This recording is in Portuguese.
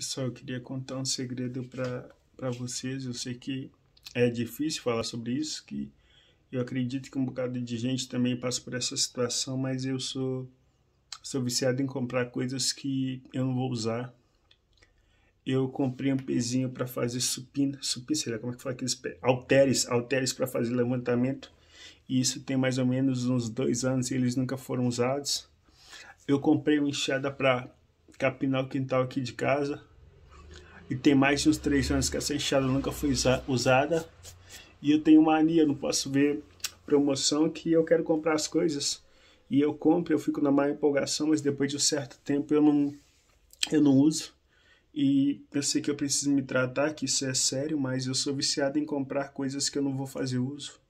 Pessoal, eu queria contar um segredo para vocês. Eu sei que é difícil falar sobre isso, que eu acredito que um bocado de gente também passa por essa situação, mas eu sou, sou viciado em comprar coisas que eu não vou usar. Eu comprei um pezinho para fazer supina, supina, sei lá como é que fala aqueles pés, halteres, para fazer levantamento. E isso tem mais ou menos uns dois anos e eles nunca foram usados. Eu comprei uma enxada para capinar o quintal aqui de casa e tem mais de uns 3 anos que essa enxada nunca foi usada. E eu tenho mania, não posso ver promoção que eu quero comprar as coisas. E eu compro, eu fico na maior empolgação, mas depois de um certo tempo eu não, eu não uso. E eu sei que eu preciso me tratar, que isso é sério, mas eu sou viciado em comprar coisas que eu não vou fazer uso.